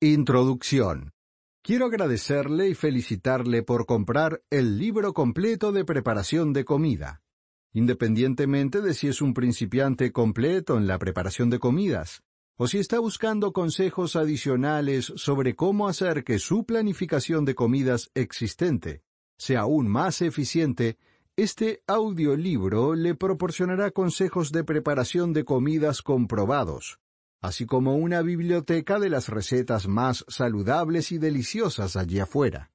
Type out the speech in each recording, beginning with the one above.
Introducción. Quiero agradecerle y felicitarle por comprar el libro completo de preparación de comida. Independientemente de si es un principiante completo en la preparación de comidas, o si está buscando consejos adicionales sobre cómo hacer que su planificación de comidas existente sea aún más eficiente, este audiolibro le proporcionará consejos de preparación de comidas comprobados, así como una biblioteca de las recetas más saludables y deliciosas allí afuera.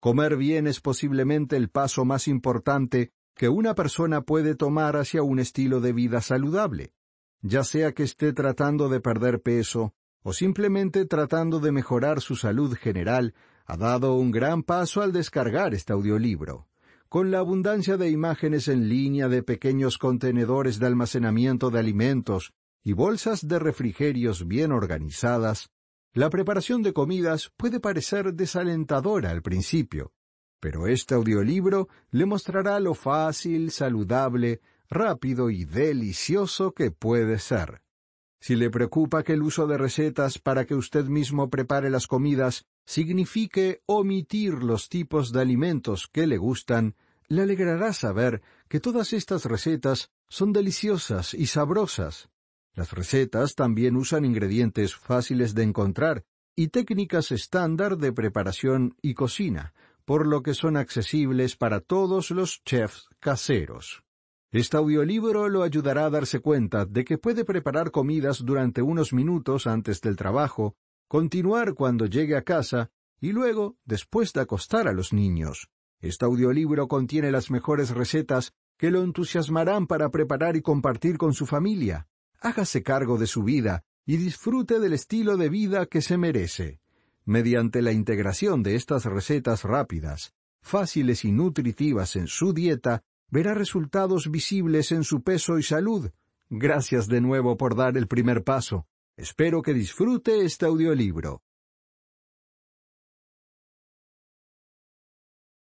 Comer bien es posiblemente el paso más importante que una persona puede tomar hacia un estilo de vida saludable, ya sea que esté tratando de perder peso o simplemente tratando de mejorar su salud general, ha dado un gran paso al descargar este audiolibro. Con la abundancia de imágenes en línea de pequeños contenedores de almacenamiento de alimentos y bolsas de refrigerios bien organizadas, la preparación de comidas puede parecer desalentadora al principio, pero este audiolibro le mostrará lo fácil, saludable, rápido y delicioso que puede ser. Si le preocupa que el uso de recetas para que usted mismo prepare las comidas signifique omitir los tipos de alimentos que le gustan, le alegrará saber que todas estas recetas son deliciosas y sabrosas, las recetas también usan ingredientes fáciles de encontrar y técnicas estándar de preparación y cocina, por lo que son accesibles para todos los chefs caseros. Este audiolibro lo ayudará a darse cuenta de que puede preparar comidas durante unos minutos antes del trabajo, continuar cuando llegue a casa y luego después de acostar a los niños. Este audiolibro contiene las mejores recetas que lo entusiasmarán para preparar y compartir con su familia hágase cargo de su vida y disfrute del estilo de vida que se merece. Mediante la integración de estas recetas rápidas, fáciles y nutritivas en su dieta, verá resultados visibles en su peso y salud. Gracias de nuevo por dar el primer paso. Espero que disfrute este audiolibro.